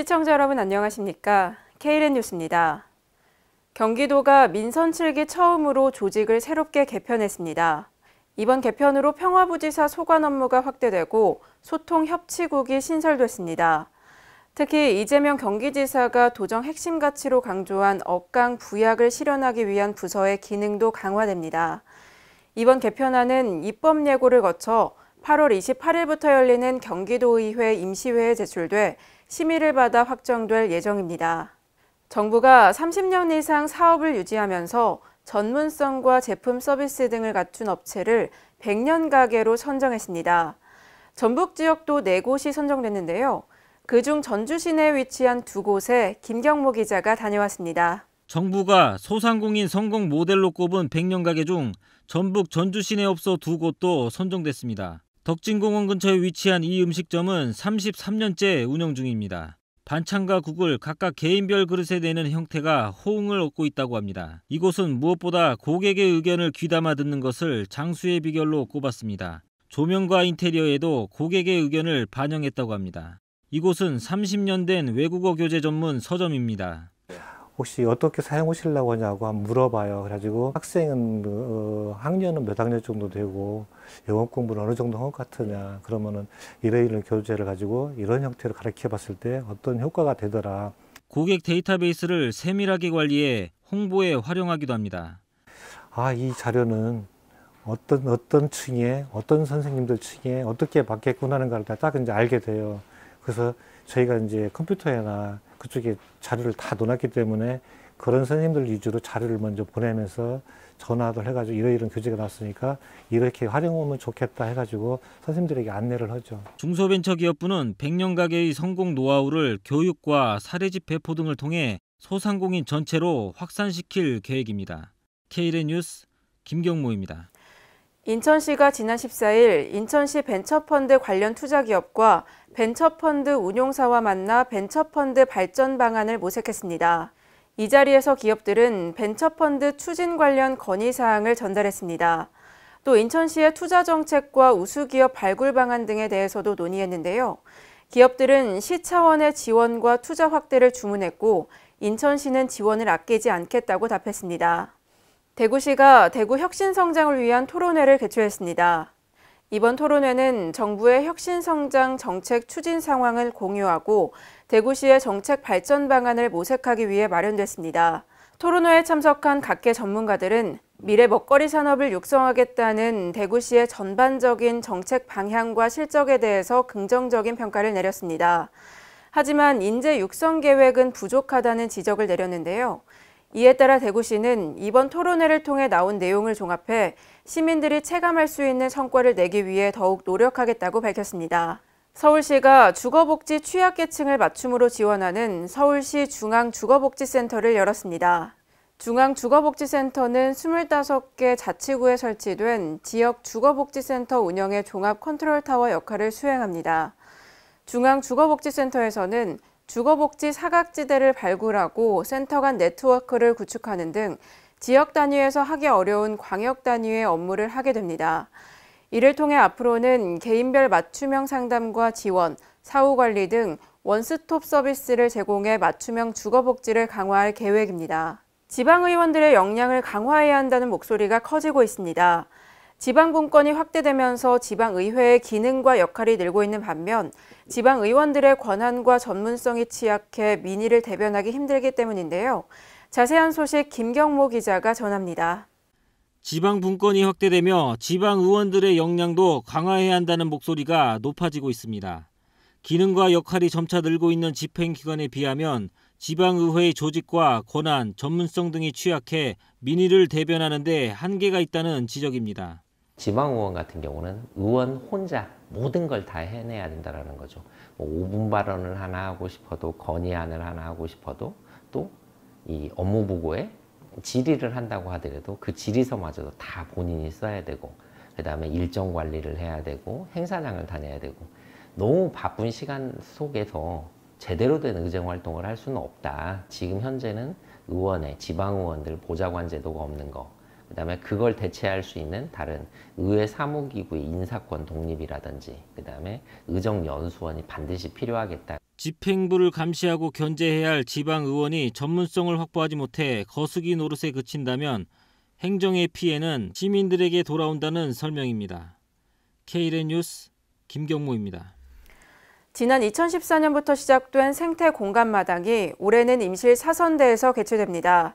시청자 여러분 안녕하십니까? KLN 뉴스입니다. 경기도가 민선 7기 처음으로 조직을 새롭게 개편했습니다. 이번 개편으로 평화부지사 소관 업무가 확대되고 소통협치국이 신설됐습니다. 특히 이재명 경기지사가 도정 핵심 가치로 강조한 억강 부약을 실현하기 위한 부서의 기능도 강화됩니다. 이번 개편안은 입법 예고를 거쳐 8월 28일부터 열리는 경기도의회 임시회에 제출돼 심의를 받아 확정될 예정입니다. 정부가 30년 이상 사업을 유지하면서 전문성과 제품 서비스 등을 갖춘 업체를 100년 가게로 선정했습니다. 전북 지역도 4곳이 선정됐는데요. 그중 전주 시내에 위치한 두 곳에 김경모 기자가 다녀왔습니다. 정부가 소상공인 성공 모델로 꼽은 100년 가게 중 전북 전주 시내 업소 두 곳도 선정됐습니다. 덕진공원 근처에 위치한 이 음식점은 33년째 운영 중입니다. 반찬과 국을 각각 개인별 그릇에 내는 형태가 호응을 얻고 있다고 합니다. 이곳은 무엇보다 고객의 의견을 귀담아 듣는 것을 장수의 비결로 꼽았습니다. 조명과 인테리어에도 고객의 의견을 반영했다고 합니다. 이곳은 30년 된 외국어 교재 전문 서점입니다. 혹시 어떻게 사용하시려고 하냐고 한 물어봐요. 그래가지고 학생은 그, 어, 학년은 몇 학년 정도 되고 영어 공부는 어느 정도 한것 같으냐 그러면은 이런 이런 교재를 가지고 이런 형태로 가르쳐봤을 때 어떤 효과가 되더라. 고객 데이터베이스를 세밀하게 관리해 홍보에 활용하기도 합니다. 아, 이 자료는 어떤 어떤 층에 어떤 선생님들 층에 어떻게 받겠구나 하는 걸 다 딱 이제 알게 돼요. 그래서 저희가 이제 컴퓨터에나 그쪽에 자료를 다 놓았기 때문에 그런 선생님들 위주로 자료를 먼저 보내면서 전화도 해가지고 이러이런 교재가 났으니까 이렇게 활용하면 좋겠다 해가지고 선생님들에게 안내를 하죠. 중소벤처기업부는 백년 가게의 성공 노하우를 교육과 사례집 배포 등을 통해 소상공인 전체로 확산시킬 계획입니다. KLN 뉴스 김경모입니다. 인천시가 지난 14일 인천시 벤처펀드 관련 투자기업과 벤처펀드 운용사와 만나 벤처펀드 발전 방안을 모색했습니다. 이 자리에서 기업들은 벤처펀드 추진 관련 건의사항을 전달했습니다. 또 인천시의 투자 정책과 우수기업 발굴 방안 등에 대해서도 논의했는데요. 기업들은 시 차원의 지원과 투자 확대를 주문했고 인천시는 지원을 아끼지 않겠다고 답했습니다. 대구시가 대구 혁신 성장을 위한 토론회를 개최했습니다. 이번 토론회는 정부의 혁신성장 정책 추진 상황을 공유하고 대구시의 정책 발전 방안을 모색하기 위해 마련됐습니다. 토론회에 참석한 각계 전문가들은 미래 먹거리 산업을 육성하겠다는 대구시의 전반적인 정책 방향과 실적에 대해서 긍정적인 평가를 내렸습니다. 하지만 인재 육성 계획은 부족하다는 지적을 내렸는데요. 이에 따라 대구시는 이번 토론회를 통해 나온 내용을 종합해 시민들이 체감할 수 있는 성과를 내기 위해 더욱 노력하겠다고 밝혔습니다. 서울시가 주거복지 취약계층을 맞춤으로 지원하는 서울시 중앙주거복지센터를 열었습니다. 중앙주거복지센터는 25개 자치구에 설치된 지역 주거복지센터 운영의 종합 컨트롤타워 역할을 수행합니다. 중앙주거복지센터에서는 주거복지 사각지대를 발굴하고 센터 간 네트워크를 구축하는 등 지역 단위에서 하기 어려운 광역 단위의 업무를 하게 됩니다. 이를 통해 앞으로는 개인별 맞춤형 상담과 지원, 사후관리 등 원스톱 서비스를 제공해 맞춤형 주거복지를 강화할 계획입니다. 지방의원들의 역량을 강화해야 한다는 목소리가 커지고 있습니다. 지방분권이 확대되면서 지방의회의 기능과 역할이 늘고 있는 반면 지방의원들의 권한과 전문성이 취약해 민의를 대변하기 힘들기 때문인데요. 자세한 소식 김경모 기자가 전합니다. 지방분권이 확대되며 지방의원들의 역량도 강화해야 한다는 목소리가 높아지고 있습니다. 기능과 역할이 점차 늘고 있는 집행기관에 비하면 지방의회의 조직과 권한, 전문성 등이 취약해 민의를 대변하는 데 한계가 있다는 지적입니다. 지방의원 같은 경우는 의원 혼자 모든 걸 다 해내야 된다는 거죠. 뭐 5분 발언을 하나 하고 싶어도 건의안을 하나 하고 싶어도 또 이 업무 보고에 질의를 한다고 하더라도 그 질의서마저도 다 본인이 써야 되고 그 다음에 일정 관리를 해야 되고 행사장을 다녀야 되고 너무 바쁜 시간 속에서 제대로 된 의정 활동을 할 수는 없다. 지금 현재는 의원의 지방의원들 보좌관 제도가 없는 거그 다음에 그걸 대체할 수 있는 다른 의회 사무기구의 인사권 독립이라든지 그 다음에 의정연수원이 반드시 필요하겠다. 집행부를 감시하고 견제해야 할 지방의원이 전문성을 확보하지 못해 거수기 노릇에 그친다면 행정의 피해는 시민들에게 돌아온다는 설명입니다. k n 뉴스 김경모입니다. 지난 2014년부터 시작된 생태 공간 마당이 올해는 임실 사선대에서 개최됩니다.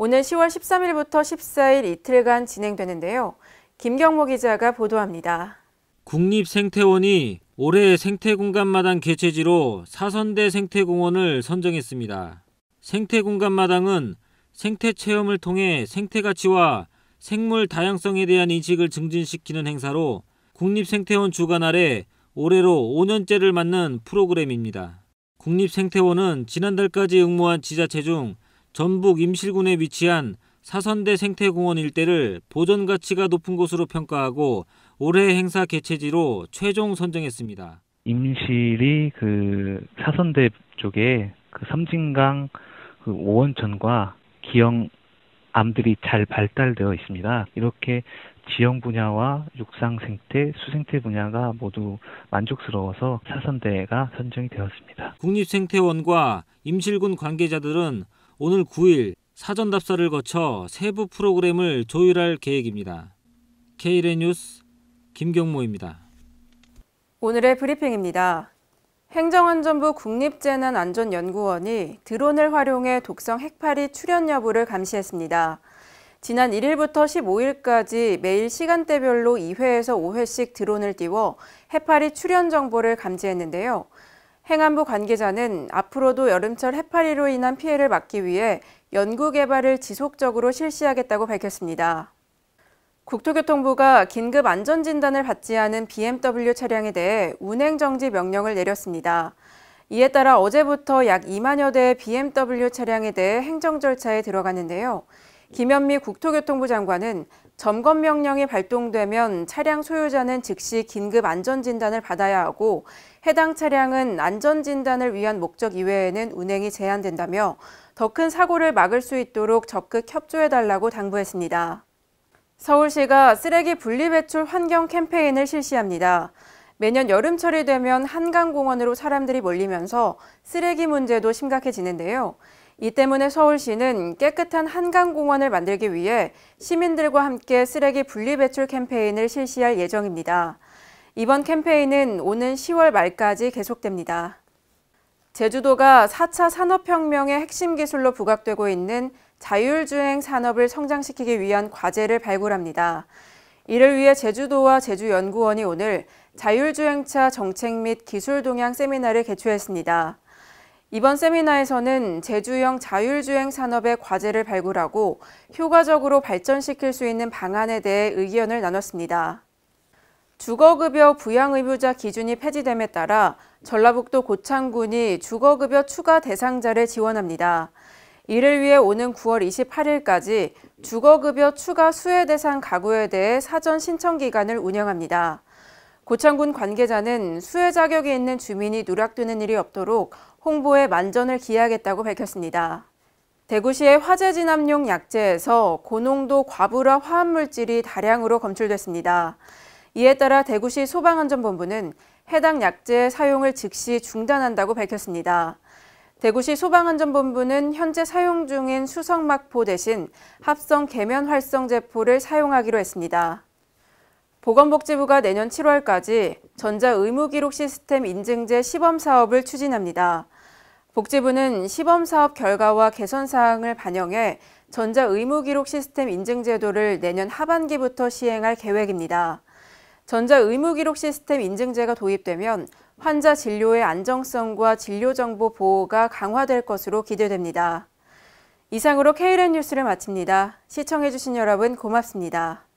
오늘 10월 13일부터 14일 이틀간 진행되는데요. 김경모 기자가 보도합니다. 국립생태원이 올해 생태공간마당 개최지로 사선대 생태공원을 선정했습니다. 생태공간마당은 생태체험을 통해 생태가치와 생물 다양성에 대한 인식을 증진시키는 행사로 국립생태원 주관 아래 올해로 5년째를 맞는 프로그램입니다. 국립생태원은 지난달까지 응모한 지자체 중 전북 임실군에 위치한 사선대 생태공원 일대를 보전 가치가 높은 곳으로 평가하고 올해 행사 개최지로 최종 선정했습니다. 임실이 그 사선대 쪽에 그 섬진강 그 오원천과 기영 암들이 잘 발달되어 있습니다. 이렇게 지형 분야와 육상 생태, 수생태 분야가 모두 만족스러워서 사선대가 선정이 되었습니다. 국립생태원과 임실군 관계자들은 오늘 9일 사전 답사를 거쳐 세부 프로그램을 조율할 계획입니다. KLN 뉴스 김경모입니다. 오늘의 브리핑입니다. 행정안전부 국립재난안전연구원이 드론을 활용해 독성 핵파리 출현 여부를 감시했습니다. 지난 1일부터 15일까지 매일 시간대별로 2회에서 5회씩 드론을 띄워 해파리 출현 정보를 감지했는데요. 행안부 관계자는 앞으로도 여름철 해파리로 인한 피해를 막기 위해 연구개발을 지속적으로 실시하겠다고 밝혔습니다. 국토교통부가 긴급 안전진단을 받지 않은 BMW 차량에 대해 운행정지 명령을 내렸습니다. 이에 따라 어제부터 약 2만여 대의 BMW 차량에 대해 행정 절차에 들어갔는데요. 김현미 국토교통부 장관은 점검 명령이 발동되면 차량 소유자는 즉시 긴급 안전진단을 받아야 하고 해당 차량은 안전진단을 위한 목적 이외에는 운행이 제한된다며 더 큰 사고를 막을 수 있도록 적극 협조해달라고 당부했습니다. 서울시가 쓰레기 분리배출 환경 캠페인을 실시합니다. 매년 여름철이 되면 한강공원으로 사람들이 몰리면서 쓰레기 문제도 심각해지는데요. 이 때문에 서울시는 깨끗한 한강공원을 만들기 위해 시민들과 함께 쓰레기 분리배출 캠페인을 실시할 예정입니다. 이번 캠페인은 오는 10월 말까지 계속됩니다. 제주도가 4차 산업혁명의 핵심 기술로 부각되고 있는 자율주행 산업을 성장시키기 위한 과제를 발굴합니다. 이를 위해 제주도와 제주연구원이 오늘 자율주행차 정책 및 기술 동향 세미나를 개최했습니다. 이번 세미나에서는 제주형 자율주행 산업의 과제를 발굴하고 효과적으로 발전시킬 수 있는 방안에 대해 의견을 나눴습니다. 주거급여 부양의무자 기준이 폐지됨에 따라 전라북도 고창군이 주거급여 추가 대상자를 지원합니다. 이를 위해 오는 9월 28일까지 주거급여 추가 수혜 대상 가구에 대해 사전 신청 기간을 운영합니다. 고창군 관계자는 수혜 자격이 있는 주민이 누락되는 일이 없도록 홍보에 만전을 기하겠다고 밝혔습니다. 대구시의 화재 진압용 약재에서 고농도 과부라 화합물질이 다량으로 검출됐습니다. 이에 따라 대구시 소방안전본부는 해당 약재 사용을 즉시 중단한다고 밝혔습니다. 대구시 소방안전본부는 현재 사용 중인 수성막포 대신 합성 계면 활성제포를 사용하기로 했습니다. 보건복지부가 내년 7월까지 전자의무기록 시스템 인증제 시범 사업을 추진합니다. 복지부는 시범 사업 결과와 개선 사항을 반영해 전자의무기록 시스템 인증 제도를 내년 하반기부터 시행할 계획입니다. 전자의무기록 시스템 인증제가 도입되면 환자 진료의 안정성과 진료정보 보호가 강화될 것으로 기대됩니다. 이상으로 KLN 뉴스를 마칩니다. 시청해주신 여러분 고맙습니다.